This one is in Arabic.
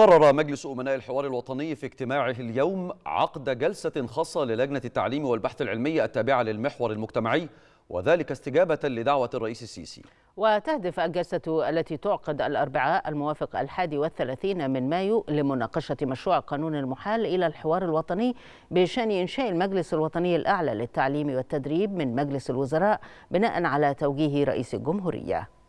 قرر مجلس أمناء الحوار الوطني في اجتماعه اليوم عقد جلسة خاصة للجنة التعليم والبحث العلمي التابعة للمحور المجتمعي وذلك استجابة لدعوة الرئيس السيسي وتهدف الجلسة التي تعقد الأربعاء الموافق الحادي والثلاثين من مايو لمناقشة مشروع قانون المحال إلى الحوار الوطني بشأن إنشاء المجلس الوطني الأعلى للتعليم والتدريب من مجلس الوزراء بناء على توجيه رئيس الجمهورية